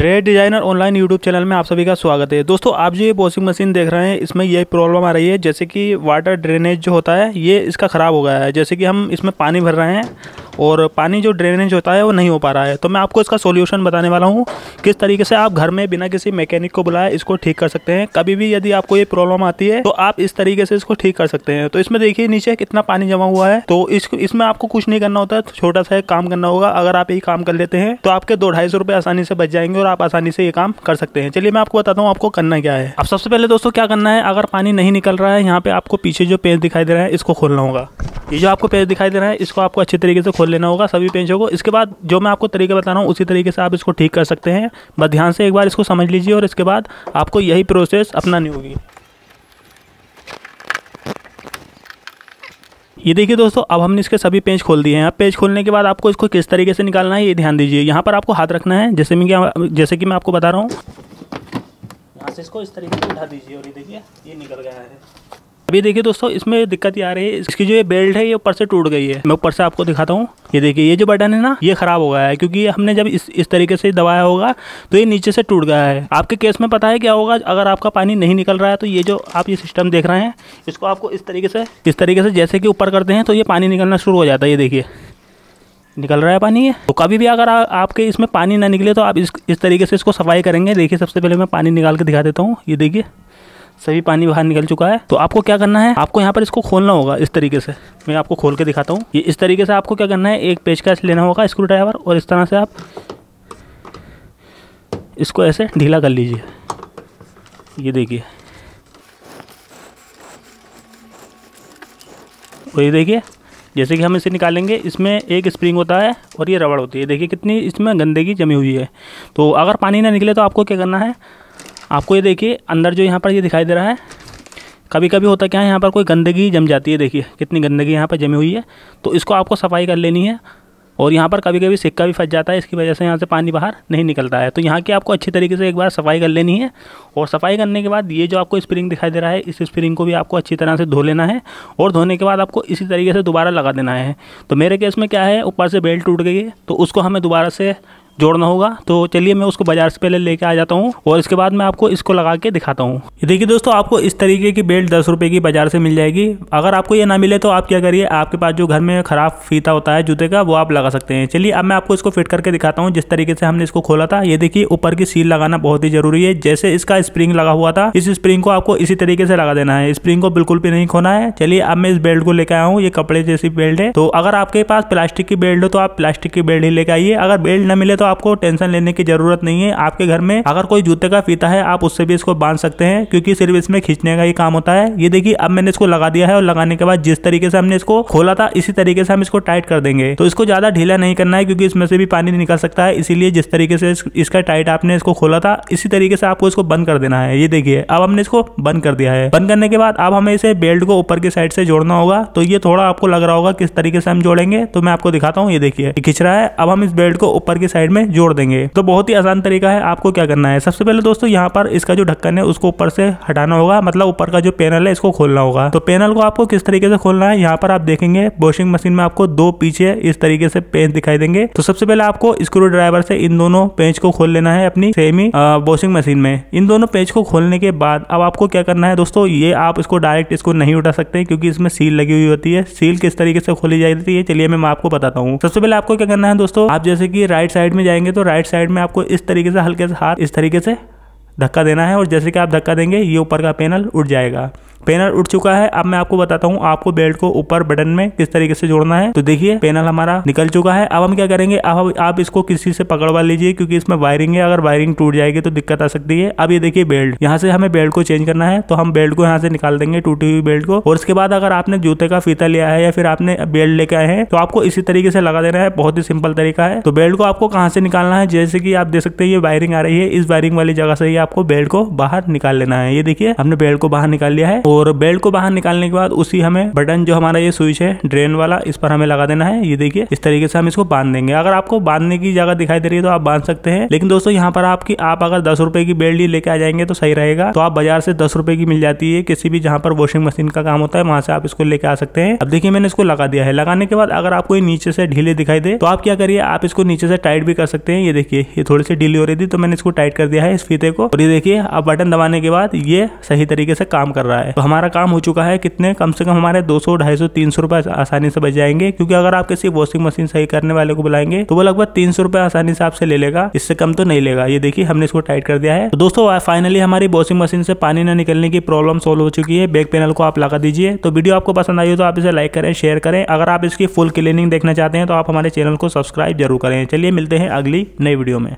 bread designer online YouTube channel में आप सभी का स्वागत है दोस्तों आप जो ये वॉशिंग मशीन देख रहे हैं इसमें ये प्रॉब्लम आ रही है जैसे कि वाटर ड्रेनेज जो होता है ये इसका ख़राब हो गया है जैसे कि हम इसमें पानी भर रहे हैं और पानी जो ड्रेनेज होता है वो नहीं हो पा रहा है तो मैं आपको इसका सोल्यूशन बताने वाला हूँ किस तरीके से आप घर में बिना किसी मैकेनिक को बुलाए इसको ठीक कर सकते हैं कभी भी यदि आपको ये प्रॉब्लम आती है तो आप इस तरीके से इसको ठीक कर सकते हैं तो इसमें देखिए नीचे कितना पानी जमा हुआ है तो इसको इसमें आपको कुछ नहीं करना होता तो छोटा सा एक काम करना होगा अगर आप ये काम कर लेते हैं तो आपके दो ढाई सौ रुपये आसानी से बच जाएंगे और आप आसानी से ये काम कर सकते हैं चलिए मैं आपको बताता हूँ आपको करना क्या है आप सबसे पहले दोस्तों क्या करना है अगर पानी नहीं निकल रहा है यहाँ पे आपको पीछे जो पेज दिखाई दे रहा है इसको खोलना होगा ये जो आपको पेज दिखाई दे रहा है इसको आपको अच्छे तरीके से खोल लेना होगा सभी पेजों को इसके बाद जो मैं आपको तरीके बता रहा हूँ उसी तरीके से आप इसको ठीक कर सकते हैं बस ध्यान से एक बार इसको समझ लीजिए और इसके बाद आपको यही प्रोसेस अपनानी होगी ये देखिए दोस्तों अब हमने इसके सभी पेज खोल दिए हैं अब पेज खोलने के बाद आपको इसको किस तरीके से निकालना है ये ध्यान दीजिए यहाँ पर आपको हाथ रखना है जैसे मैं जैसे कि मैं आपको बता रहा हूँ यहाँ से इसको इस तरीके से उठा दीजिए और ये देखिए ये निकल गया है अभी देखिए दोस्तों इसमें दिक्कत ये आ रही है इसकी जो ये बेल्ट है ये ऊपर से टूट गई है मैं ऊपर से आपको दिखाता हूँ ये देखिए ये जो बटन है ना ये खराब हो गया है क्योंकि हमने जब इस इस तरीके से दबाया होगा तो ये नीचे से टूट गया है आपके केस में पता है क्या होगा अगर आपका पानी नहीं निकल रहा है तो ये जो आप ये सिस्टम देख रहे हैं इसको आपको इस तरीके से इस तरीके से जैसे कि ऊपर करते हैं तो ये पानी निकलना शुरू हो जाता है ये देखिए निकल रहा है पानी ये तो कभी भी अगर आ, आपके इसमें पानी ना निकले तो आप इस इस तरीके से इसको सफाई करेंगे देखिए सबसे पहले मैं पानी निकाल के दिखा देता हूँ ये देखिए सभी पानी बाहर निकल चुका है तो आपको क्या करना है आपको यहाँ पर इसको खोलना होगा इस तरीके से मैं आपको खोल के दिखाता हूँ ये इस तरीके से आपको क्या करना है एक पेचकश लेना होगा स्क्रू ड्राइवर और इस तरह से आप इसको ऐसे ढीला कर लीजिए ये देखिए और ये देखिए जैसे कि हम इसे निकालेंगे इसमें एक स्प्रिंग होता है और ये रबड़ होती है देखिए कितनी इसमें गंदगी जमी हुई है तो अगर पानी ना निकले तो आपको क्या करना है आपको ये देखिए अंदर जो यहाँ पर ये दिखाई दे रहा है कभी कभी होता क्या है यहाँ पर कोई गंदगी जम जाती है देखिए कितनी गंदगी यहाँ पर जमी हुई है तो इसको आपको सफाई कर लेनी है और यहाँ पर कभी कभी सिक्का भी फंस जाता है इसकी वजह से यहाँ से पानी बाहर नहीं निकलता है तो यहाँ की आपको अच्छी तरीके से एक बार सफाई कर लेनी है और सफाई करने के बाद ये जो आपको स्प्रिंग दिखाई दे रहा है इस स्प्रिंग को भी आपको अच्छी तरह से धो लेना है और धोने के बाद आपको इसी तरीके से दोबारा लगा देना है तो मेरे केस में क्या है ऊपर से बेल्ट टूट गई है तो उसको हमें दोबारा से जोड़ना होगा तो चलिए मैं उसको बाजार से पहले लेके आ जाता हूँ और इसके बाद मैं आपको इसको लगा के दिखाता हूँ देखिए दोस्तों आपको इस तरीके की बेल्ट दस रुपए की बाजार से मिल जाएगी अगर आपको ये ना मिले तो आप क्या करिए आपके पास जो घर में खराब फीता होता है जूते का वो आप लगा सकते हैं चलिए अब मैं आपको इसको फिट करके दिखाता हूँ जिस तरीके से हमने इसको खोला था ये देखिए ऊपर की सील लगाना बहुत ही जरूरी है जैसे इसका स्प्रिंग लगा हुआ था इस स्प्रिंग को आपको इसी तरीके से लगा देना है स्प्रिंग को बिल्कुल भी नहीं खोना है चलिए अब मैं इस बेल्ट को लेकर आया हूँ ये कपड़े जैसी बेल्ट है तो अगर आपके पास प्लास्टिक की बेल्ट हो तो आप प्लास्टिक की बेल्ट ही लेकर आइए अगर बेल्ट न मिले तो आपको टेंशन लेने की जरूरत नहीं है आपके घर में अगर कोई जूते का फीता है आप उससे भी इसको बांध सकते हैं क्योंकि सिर्फ इसमें खींचने का ही काम होता है ये देखिए अब मैंने इसको लगा दिया है और लगाने के बाद जिस तरीके से हमने इसको खोला था इसी तरीके से हम इसको टाइट कर देंगे तो इसको ज्यादा ढीला नहीं करना है क्योंकि इसमें से भी पानी निकल सकता है इसीलिए जिस तरीके से इसका टाइट आपने इसको खोला था इसी तरीके से आपको इसको बंद कर देना है ये देखिए अब हमने इसको बंद कर दिया है बंद करने के बाद अब हमें इसे बेल्ट को ऊपर की साइड से जोड़ना होगा तो ये थोड़ा आपको लग रहा होगा किस तरीके से हम जोड़ेंगे तो मैं आपको दिखाता हूँ ये देखिए खिंच रहा है अब हम इस बेल्ट को ऊपर की साइड साइड में जोड़ देंगे तो बहुत ही आसान तरीका है आपको क्या करना है सबसे पहले दोस्तों यहाँ पर इसका जो ढक्कन है उसको ऊपर से हटाना होगा मतलब ऊपर का जो पैनल है इसको खोलना होगा तो पैनल को आपको किस तरीके से खोलना है यहाँ पर आप देखेंगे वॉशिंग मशीन में आपको दो पीछे इस तरीके से पेंच दिखाई देंगे तो सबसे पहले आपको स्क्रू ड्राइवर से इन दोनों पेंच को खोल लेना है अपनी सेमी वॉशिंग मशीन में इन दोनों पेंच को खोलने के बाद अब आपको क्या करना है दोस्तों ये आप इसको डायरेक्ट इसको नहीं उठा सकते क्योंकि इसमें सील लगी हुई होती है सील किस तरीके से खोली जाती है चलिए मैं आपको बताता हूँ सबसे पहले आपको क्या करना है दोस्तों आप जैसे की राइट साइड में जाएंगे तो राइट साइड में आपको इस तरीके से हल्के से हाथ इस तरीके से धक्का देना है और जैसे कि आप धक्का देंगे ये ऊपर का पैनल उठ जाएगा पैनल उठ चुका है अब मैं आपको बताता हूँ आपको बेल्ट को ऊपर बटन में किस तरीके से जोड़ना है तो देखिए पैनल हमारा निकल चुका है अब हम क्या करेंगे अब आप इसको किसी से पकड़वा लीजिए क्योंकि इसमें वायरिंग है अगर वायरिंग टूट जाएगी तो दिक्कत आ सकती है अब ये देखिए बेल्ट यहाँ से हमें बेल्ट को चेंज करना है तो हम बेल्ट को यहाँ से निकाल देंगे टूटी हुई बेल्ट को और उसके बाद अगर आपने जूते का फीता लिया है या फिर आपने बेल्ट लेके आए हैं तो आपको इसी तरीके से लगा देना है बहुत ही सिंपल तरीका है तो बेल्ट को आपको कहाँ से निकालना है जैसे कि आप देख सकते हैं ये वायरिंग आ रही है इस वायरिंग वाली जगह से ही आपको बेल्ट को बाहर निकाल लेना है ये देखिए हमने बेल्ट को बाहर निकाल लिया है और बेल्ट को बाहर निकालने के बाद उसी हमें बटन जो हमारा ये स्विच है ड्रेन वाला इस पर हमें लगा देना है ये देखिए इस तरीके से हम इसको बांध देंगे अगर आपको बांधने की जगह दिखाई दे रही है तो आप बांध सकते हैं लेकिन दोस्तों यहाँ पर आपकी आप अगर दस रुपए की बेल्ट ही लेके आ जाएंगे तो सही रहेगा तो आप बाजार से दस रुपए की मिल जाती है किसी भी जहाँ पर वॉशिंग मशीन का काम होता है वहां से आप इसको लेके आ सकते हैं अब देखिए मैंने इसको लगा दिया है लगाने के बाद अगर आपको नीचे से ढीले दिखाई दे तो आप क्या करिए आप इसको नीचे से टाइट भी कर सकते हैं ये देखिए ये थोड़ी सी ढीली हो रही थी तो मैंने इसको टाइट कर दिया है इस फीते को और ये देखिए अब बटन दबाने के बाद ये सही तरीके से काम कर रहा है हमारा काम हो चुका है कितने कम से कम हमारे दो सौ ढाई सौ तीन सौ रुपए आसानी से बच जाएंगे क्योंकि अगर आप किसी वॉशिंग मशीन सही करने वाले को बुलाएंगे तो वो लगभग तीन सौ रुपए आसानी से आपसे ले लेगा इससे कम तो नहीं लेगा ये देखिए हमने इसको टाइट कर दिया है तो दोस्तों फाइनली हमारी वॉशिंग मशीन से पानी ना निकलने की प्रॉब्लम सोल्व हो चुकी है बैक पैनल को आप लगा दीजिए तो वीडियो आपको पसंद आई हो तो आप इसे लाइक करें शेयर करें अगर आप इसकी फुल क्लीनिंग देखना चाहते हैं तो आप हमारे चैनल को सब्सक्राइब जरूर करें चलिए मिलते हैं अगली नई वीडियो में